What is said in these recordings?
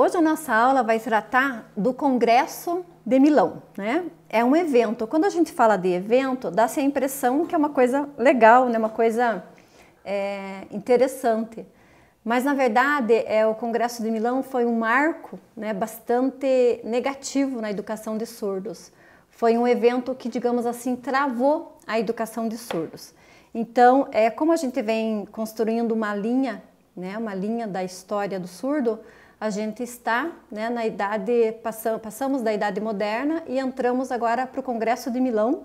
Hoje a nossa aula vai tratar do Congresso de Milão, né? É um evento. Quando a gente fala de evento, dá-se a impressão que é uma coisa legal, né? Uma coisa é, interessante. Mas na verdade, é, o Congresso de Milão foi um marco, né? Bastante negativo na educação de surdos. Foi um evento que, digamos assim, travou a educação de surdos. Então, é como a gente vem construindo uma linha, né? Uma linha da história do surdo a gente está né, na idade, passamos da idade moderna e entramos agora para o Congresso de Milão,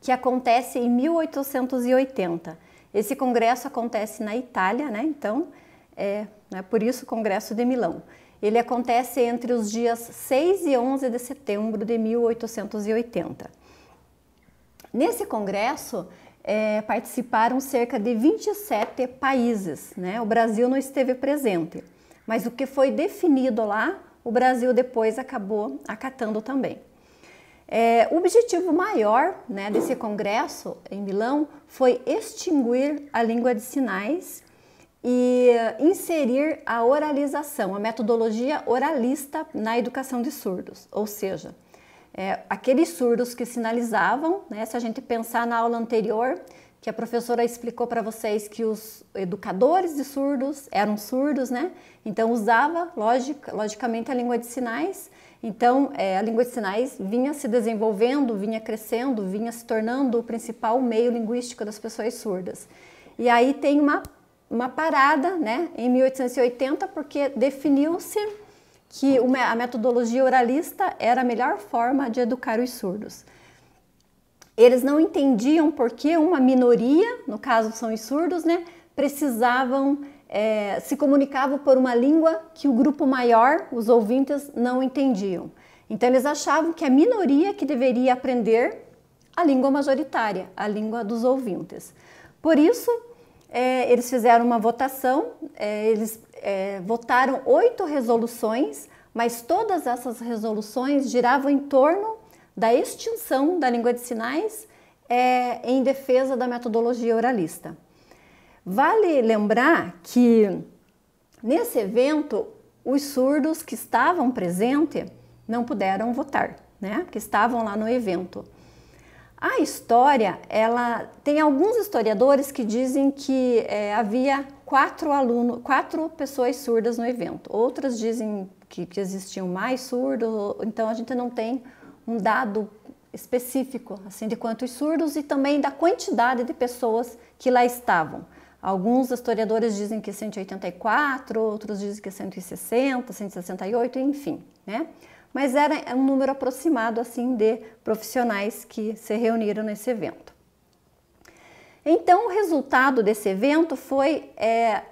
que acontece em 1880. Esse congresso acontece na Itália, né? então é né, por isso o Congresso de Milão. Ele acontece entre os dias 6 e 11 de setembro de 1880. Nesse congresso, é, participaram cerca de 27 países, né? o Brasil não esteve presente. Mas o que foi definido lá, o Brasil depois acabou acatando também. É, o objetivo maior né, desse congresso em Milão foi extinguir a língua de sinais e eh, inserir a oralização, a metodologia oralista na educação de surdos, ou seja, é, aqueles surdos que sinalizavam, né, se a gente pensar na aula anterior, que a professora explicou para vocês que os educadores de surdos eram surdos, né? Então usava logic, logicamente a língua de sinais. Então é, a língua de sinais vinha se desenvolvendo, vinha crescendo, vinha se tornando o principal meio linguístico das pessoas surdas. E aí tem uma, uma parada, né? Em 1880, porque definiu-se que uma, a metodologia oralista era a melhor forma de educar os surdos. Eles não entendiam por que uma minoria, no caso são os surdos, né, precisavam, é, se comunicavam por uma língua que o grupo maior, os ouvintes, não entendiam. Então eles achavam que a minoria que deveria aprender a língua majoritária, a língua dos ouvintes. Por isso, é, eles fizeram uma votação, é, eles é, votaram oito resoluções, mas todas essas resoluções giravam em torno da extinção da língua de sinais é, em defesa da metodologia oralista. Vale lembrar que nesse evento os surdos que estavam presentes não puderam votar, né? Que estavam lá no evento. A história, ela tem alguns historiadores que dizem que é, havia quatro alunos, quatro pessoas surdas no evento. Outras dizem que, que existiam mais surdos, então a gente não tem um dado específico assim de quantos surdos e também da quantidade de pessoas que lá estavam. Alguns historiadores dizem que 184, outros dizem que 160, 168, enfim, né? Mas era um número aproximado assim de profissionais que se reuniram nesse evento. Então, o resultado desse evento foi é,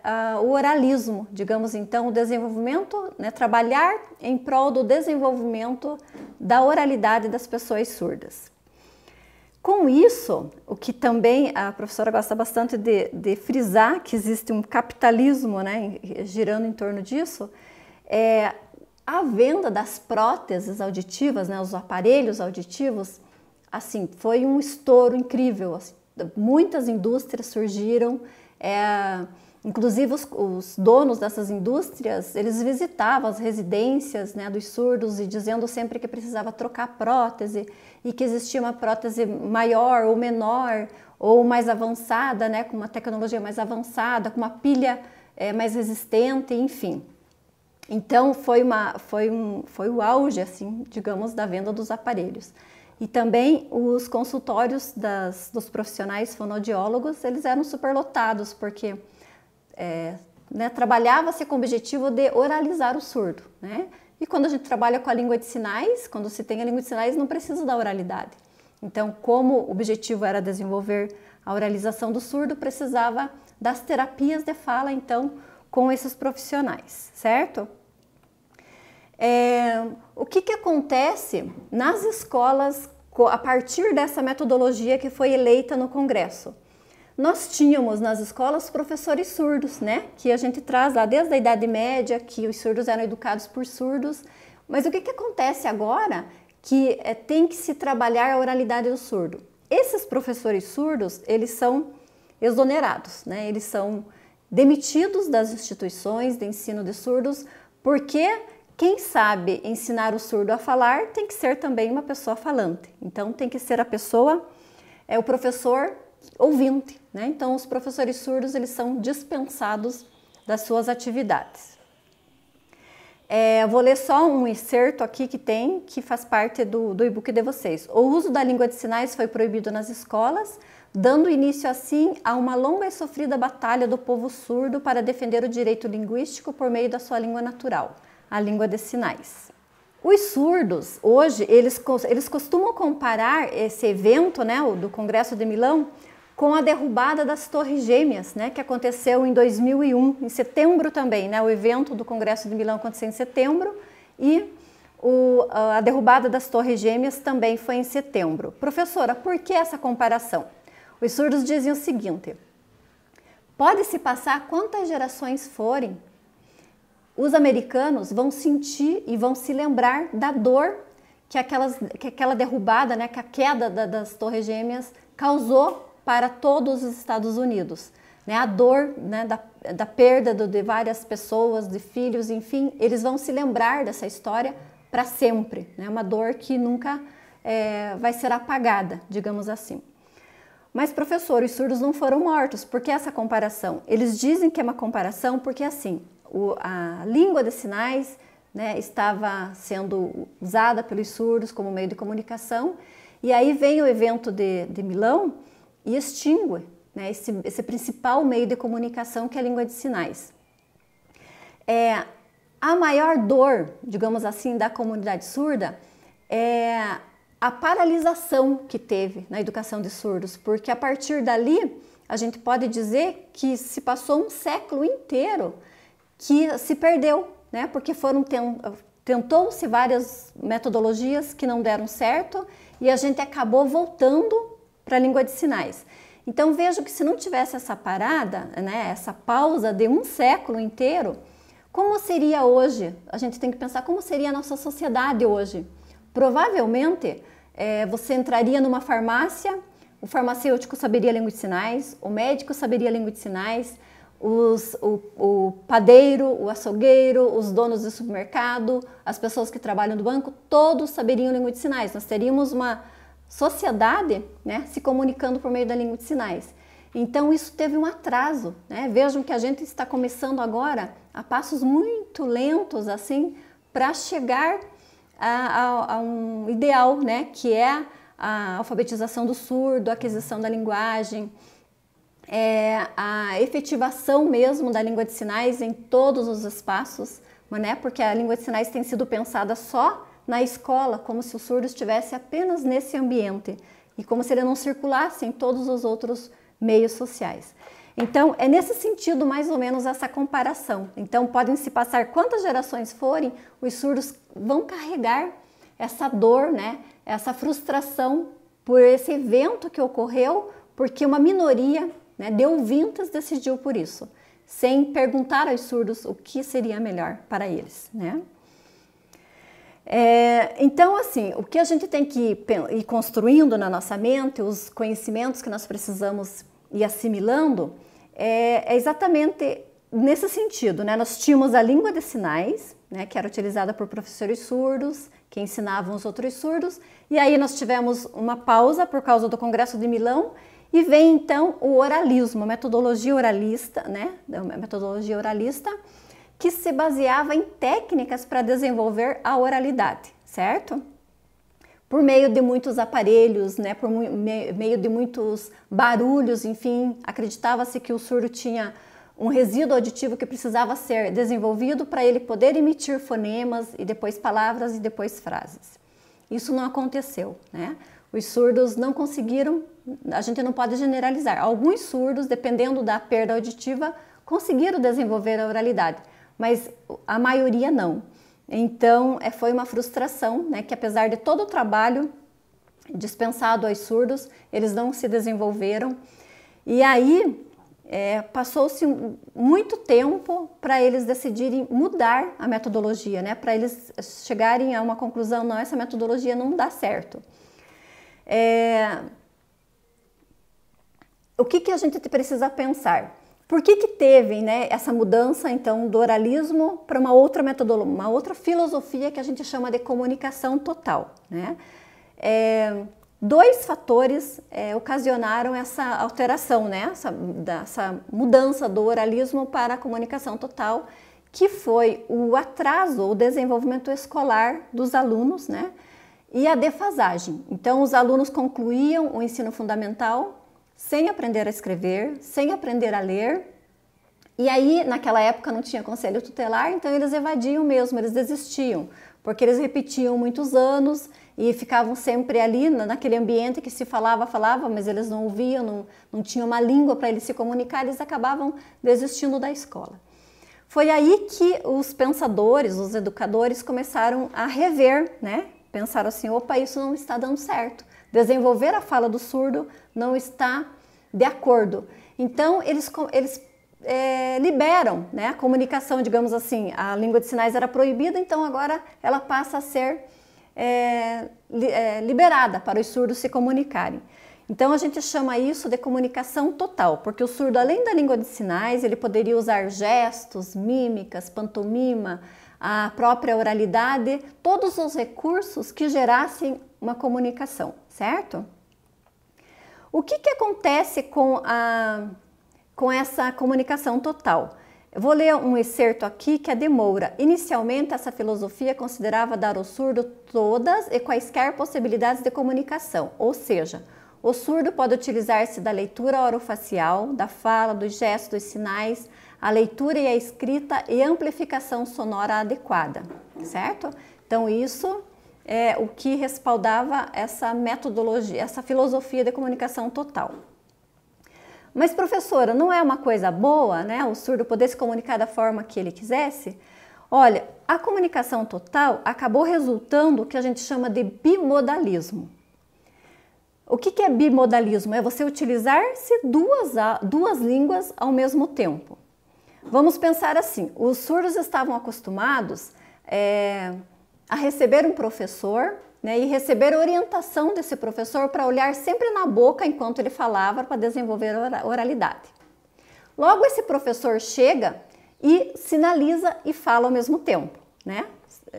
o oralismo, digamos então, o desenvolvimento, né, trabalhar em prol do desenvolvimento da oralidade das pessoas surdas. Com isso, o que também a professora gosta bastante de, de frisar, que existe um capitalismo né, girando em torno disso, é a venda das próteses auditivas, né, os aparelhos auditivos, assim, foi um estouro incrível. Assim, muitas indústrias surgiram, é, inclusive os, os, donos dessas indústrias, eles visitavam as residências né, dos surdos e dizendo sempre que precisava trocar prótese e que existia uma prótese maior ou menor ou mais avançada, né, com uma tecnologia mais avançada, com uma pilha é, mais resistente, enfim. Então foi, uma, foi, um, foi o auge, assim, digamos, da venda dos aparelhos. E também os consultórios das, dos profissionais fonodiólogos eles eram superlotados, porque é, né, trabalhava-se com o objetivo de oralizar o surdo. Né? E quando a gente trabalha com a língua de sinais, quando se tem a língua de sinais, não precisa da oralidade. Então, como o objetivo era desenvolver a oralização do surdo, precisava das terapias de fala, então, com esses profissionais, certo? É, o que, que acontece nas escolas a partir dessa metodologia que foi eleita no Congresso? Nós tínhamos nas escolas professores surdos, né? Que a gente traz lá desde a Idade Média, que os surdos eram educados por surdos. Mas o que, que acontece agora que é, tem que se trabalhar a oralidade do surdo? Esses professores surdos, eles são exonerados, né? Eles são demitidos das instituições de ensino de surdos porque quem sabe ensinar o surdo a falar tem que ser também uma pessoa falante. Então tem que ser a pessoa, é o professor ouvinte, né? Então os professores surdos eles são dispensados das suas atividades. É, vou ler só um excerto aqui que tem, que faz parte do, do e-book de vocês. O uso da língua de sinais foi proibido nas escolas, dando início assim a uma longa e sofrida batalha do povo surdo para defender o direito linguístico por meio da sua língua natural a língua de sinais. Os surdos, hoje, eles, eles costumam comparar esse evento né, do Congresso de Milão com a derrubada das Torres Gêmeas, né, que aconteceu em 2001, em setembro também. Né, o evento do Congresso de Milão aconteceu em setembro e o, a derrubada das Torres Gêmeas também foi em setembro. Professora, por que essa comparação? Os surdos diziam o seguinte: pode se passar quantas gerações forem os americanos vão sentir e vão se lembrar da dor que, aquelas, que aquela derrubada, né, que a queda da, das Torres Gêmeas causou para todos os Estados Unidos. Né, a dor né, da, da perda do, de várias pessoas, de filhos, enfim, eles vão se lembrar dessa história para sempre. É né, uma dor que nunca é, vai ser apagada, digamos assim. Mas, professor, os surdos não foram mortos, por que essa comparação? Eles dizem que é uma comparação porque, assim, o, a língua de sinais né, estava sendo usada pelos surdos como meio de comunicação. E aí vem o evento de, de Milão e extingue né, esse, esse, principal meio de comunicação que é a língua de sinais. É, a maior dor, digamos assim, da comunidade surda é a paralisação que teve na educação de surdos, porque a partir dali a gente pode dizer que se passou um século inteiro que se perdeu, né? Porque foram tentou-se várias metodologias que não deram certo e a gente acabou voltando para a língua de sinais. Então vejo que se não tivesse essa parada, né, essa pausa de um século inteiro, como seria hoje? A gente tem que pensar como seria a nossa sociedade hoje. Provavelmente é, você entraria numa farmácia, o farmacêutico saberia língua de sinais, o médico saberia língua de sinais, os, o, o padeiro, o açougueiro, os donos do supermercado, as pessoas que trabalham no banco, todos saberiam língua de sinais. Nós teríamos uma sociedade né, se comunicando por meio da língua de sinais. Então isso teve um atraso. Né? Vejam que a gente está começando agora a passos muito lentos assim para chegar a, a, a, um ideal, né? que é a alfabetização do surdo, a aquisição da linguagem, é, a efetivação mesmo da língua de sinais em todos os espaços, né? porque a língua de sinais tem sido pensada só na escola, como se o surdo estivesse apenas nesse ambiente e como se ele não circulasse em todos os outros meios sociais. Então, é nesse sentido mais ou menos essa comparação. Então, podem se passar quantas gerações forem, os surdos vão carregar essa dor, né? essa frustração por esse evento que ocorreu, porque uma minoria né? Deu vintas, decidiu por isso, sem perguntar aos surdos o que seria melhor para eles. Né? É, então, assim, o que a gente tem que ir construindo na nossa mente, os conhecimentos que nós precisamos ir assimilando, é, é exatamente nesse sentido, né? Nós tínhamos a língua de sinais, né, que era utilizada por professores surdos, que ensinavam os outros surdos, e aí nós tivemos uma pausa por causa do Congresso de Milão, e vem então o oralismo, metodologia oralista, né? Metodologia oralista que se baseava em técnicas para desenvolver a oralidade, certo? Por meio de muitos aparelhos, né, por meio de muitos barulhos, enfim, acreditava-se que o surdo tinha um resíduo auditivo que precisava ser desenvolvido para ele poder emitir fonemas e depois palavras e depois frases. Isso não aconteceu, né? Os surdos não conseguiram, a gente não pode generalizar. Alguns surdos, dependendo da perda auditiva, conseguiram desenvolver a oralidade, mas a maioria não. Então, é, foi uma frustração, né, que apesar de todo o trabalho dispensado aos surdos, eles não se desenvolveram. E aí, é, passou-se muito tempo para eles decidirem mudar a metodologia, né? para eles chegarem a uma conclusão: não, essa metodologia não dá certo. É... O que, que a gente precisa pensar? Por que, que teve né, essa mudança então do oralismo para uma outra metodologia, uma outra filosofia que a gente chama de comunicação total? Né? É... Dois fatores é, ocasionaram essa alteração, né? essa, mudança do oralismo para a comunicação total, que foi o atraso ou desenvolvimento escolar dos alunos né? e a defasagem. Então, os alunos concluíam o ensino fundamental sem aprender a escrever, sem aprender a ler. E aí, naquela época, não tinha conselho tutelar, então eles evadiam mesmo, eles desistiam porque eles repetiam muitos anos e ficavam sempre ali naquele ambiente que se falava, falava, mas eles não ouviam, não, não tinham uma língua para eles se comunicar, eles acabavam desistindo da escola. Foi aí que os pensadores, os educadores começaram a rever, né? Pensaram assim, opa, isso não está dando certo. Desenvolver a fala do surdo não está de acordo. Então eles, eles é, liberam né, a comunicação, digamos assim. A língua de sinais era proibida, então agora ela passa a ser é, li, é, liberada para os surdos se comunicarem. Então a gente chama isso de comunicação total, porque o surdo, além da língua de sinais, ele poderia usar gestos, mímicas, pantomima, a própria oralidade, todos os recursos que gerassem uma comunicação, certo? O que, que acontece com a com essa comunicação total. Eu vou ler um excerto aqui que é de Moura. Inicialmente, essa filosofia considerava dar ao surdo todas e quaisquer possibilidades de comunicação, ou seja, o surdo pode utilizar-se da leitura orofacial, da fala, dos gestos, dos sinais, a leitura e a escrita e amplificação sonora adequada, certo? Então isso é o que respaldava essa metodologia, essa filosofia de comunicação total. Mas, professora, não é uma coisa boa, né? O surdo poder se comunicar da forma que ele quisesse? Olha, a comunicação total acabou resultando o que a gente chama de bimodalismo. O que é bimodalismo? É você utilizar-se duas, duas línguas ao mesmo tempo. Vamos pensar assim: os surdos estavam acostumados é, a receber um professor né, e receber orientação desse professor para olhar sempre na boca enquanto ele falava para desenvolver oralidade. Logo esse professor chega e sinaliza e fala ao mesmo tempo, né?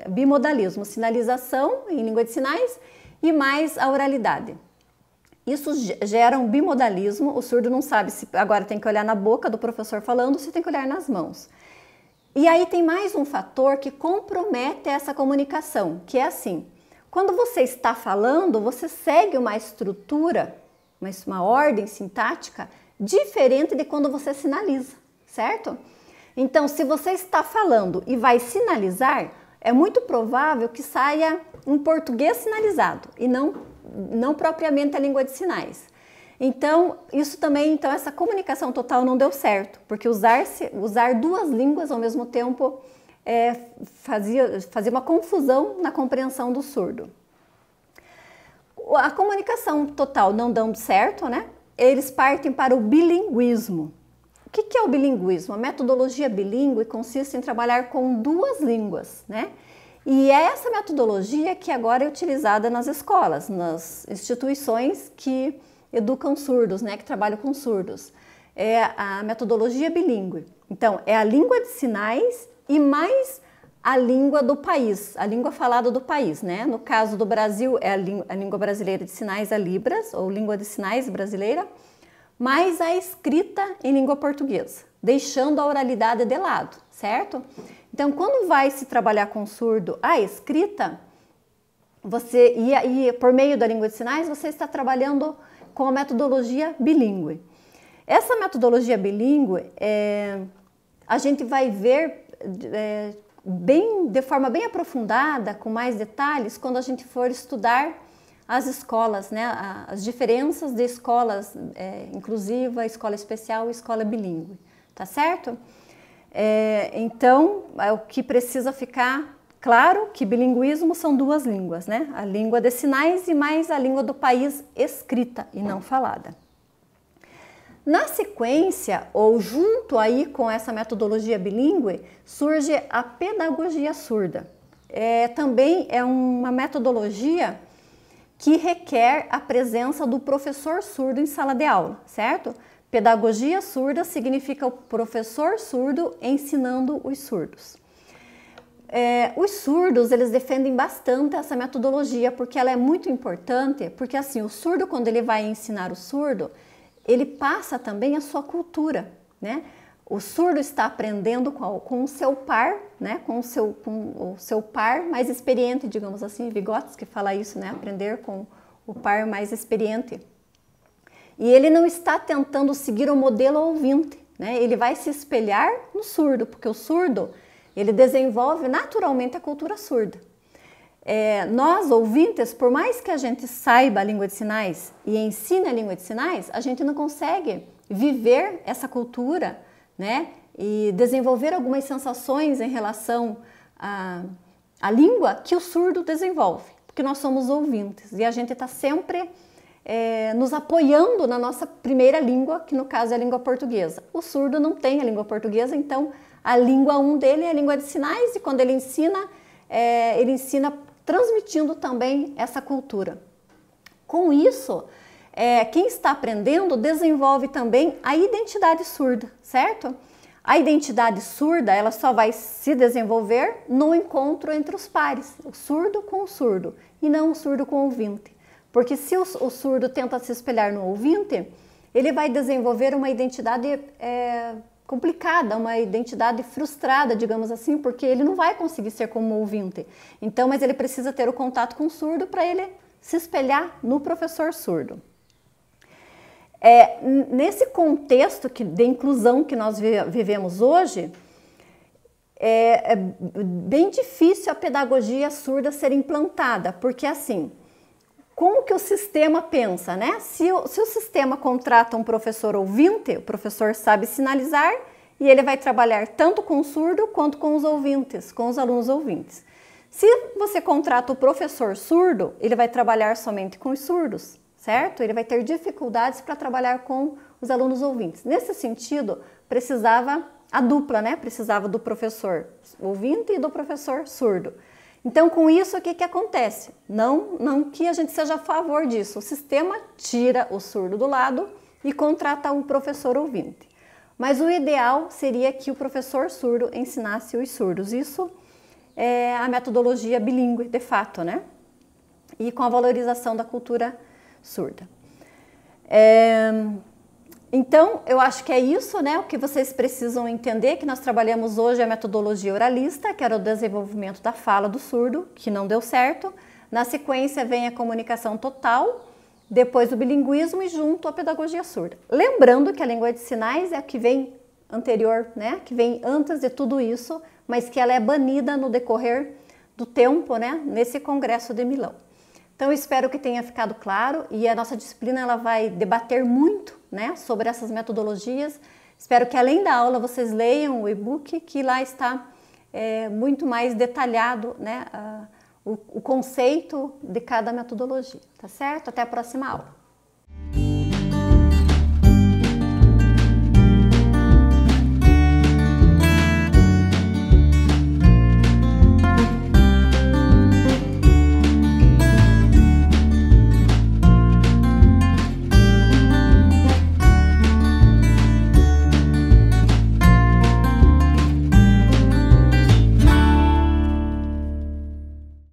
Bimodalismo, sinalização em língua de sinais e mais a oralidade. Isso gera um bimodalismo, o surdo não sabe se agora tem que olhar na boca do professor falando, ou se tem que olhar nas mãos. E aí tem mais um fator que compromete essa comunicação, que é assim, quando você está falando, você segue uma estrutura, uma, uma ordem sintática diferente de quando você sinaliza, certo? Então, se você está falando e vai sinalizar, é muito provável que saia um português sinalizado e não, não propriamente a língua de sinais. Então, isso também, então essa comunicação total não deu certo, porque usar, usar duas línguas ao mesmo tempo é, fazia, fazia uma confusão na compreensão do surdo. A comunicação total não dando certo, né? Eles partem para o bilinguismo. O que, que é o bilinguismo? A metodologia bilíngue consiste em trabalhar com duas línguas, né? E é essa metodologia que agora é utilizada nas escolas, nas instituições que educam surdos, né, que trabalham com surdos. É a metodologia bilíngue. Então, é a língua de sinais e mais a língua do país, a língua falada do país, né? No caso do Brasil, é a, língua, a língua brasileira de sinais, a é Libras, ou língua de sinais brasileira, mais a escrita em língua portuguesa, deixando a oralidade de lado, certo? Então, quando vai se trabalhar com surdo a escrita, você e, e por meio da língua de sinais, você está trabalhando com a metodologia bilíngue. Essa metodologia bilíngue, é, a gente vai ver é, bem, de forma bem aprofundada, com mais detalhes, quando a gente for estudar as escolas, né, as diferenças de escolas é, inclusiva, escola especial e escola bilíngue, tá certo? É, então, é o que precisa ficar claro que bilinguismo são duas línguas, né? A língua de sinais e mais a língua do país escrita e não falada. Na sequência, ou junto aí com essa metodologia bilíngue, surge a pedagogia surda. É, também é uma metodologia que requer a presença do professor surdo em sala de aula, certo? Pedagogia surda significa o professor surdo ensinando os surdos. É, os surdos eles defendem bastante essa metodologia porque ela é muito importante, porque assim o surdo quando ele vai ensinar o surdo ele passa também a sua cultura, né? O surdo está aprendendo com, o seu par, né? Com o seu, com o seu par mais experiente, digamos assim, Vigotes que fala isso, né? Aprender com o par mais experiente. E ele não está tentando seguir o modelo ouvinte, né? Ele vai se espelhar no surdo, porque o surdo ele desenvolve naturalmente a cultura surda é, nós ouvintes, por mais que a gente saiba a língua de sinais e ensine a língua de sinais, a gente não consegue viver essa cultura, né? E desenvolver algumas sensações em relação à, à língua que o surdo desenvolve, porque nós somos ouvintes e a gente está sempre é, nos apoiando na nossa primeira língua, que no caso é a língua portuguesa. O surdo não tem a língua portuguesa, então a língua 1 um dele é a língua de sinais e quando ele ensina, é, ele ensina transmitindo também essa cultura. Com isso, é, quem está aprendendo desenvolve também a identidade surda, certo? A identidade surda ela só vai se desenvolver no encontro entre os pares, o surdo com o surdo e não o surdo com o ouvinte. Porque se o, o surdo tenta se espelhar no ouvinte, ele vai desenvolver uma identidade é, complicada, uma identidade frustrada, digamos assim, porque ele não vai conseguir ser como ouvinte. Então, mas ele precisa ter o contato com o surdo para ele se espelhar no professor surdo. É, nesse contexto que, de inclusão que nós vivemos hoje, é, é bem difícil a pedagogia surda ser implantada, porque assim, como que o sistema pensa, né? Se o, se o sistema contrata um professor ouvinte, o professor sabe sinalizar e ele vai trabalhar tanto com o surdo quanto com os ouvintes, com os alunos ouvintes. Se você contrata o professor surdo, ele vai trabalhar somente com os surdos, certo? Ele vai ter dificuldades para trabalhar com os alunos ouvintes. Nesse sentido, precisava a dupla, né? Precisava do professor ouvinte e do professor surdo. Então, com isso, o que, que acontece? Não, não que a gente seja a favor disso. O sistema tira o surdo do lado e contrata um professor ouvinte. Mas o ideal seria que o professor surdo ensinasse os surdos. Isso é a metodologia bilíngue, de fato, né? E com a valorização da cultura surda. É... Então, eu acho que é isso, né? O que vocês precisam entender que nós trabalhamos hoje a metodologia oralista, que era o desenvolvimento da fala do surdo, que não deu certo. Na sequência vem a comunicação total, depois o bilinguismo e junto a pedagogia surda. Lembrando que a língua de sinais é a que vem anterior, né? Que vem antes de tudo isso, mas que ela é banida no decorrer do tempo, né? Nesse congresso de Milão. Então espero que tenha ficado claro e a nossa disciplina ela vai debater muito, né, sobre essas metodologias. Espero que além da aula vocês leiam o e-book que lá está é, muito mais detalhado, né, a, o, o conceito de cada metodologia, tá certo? Até a próxima aula.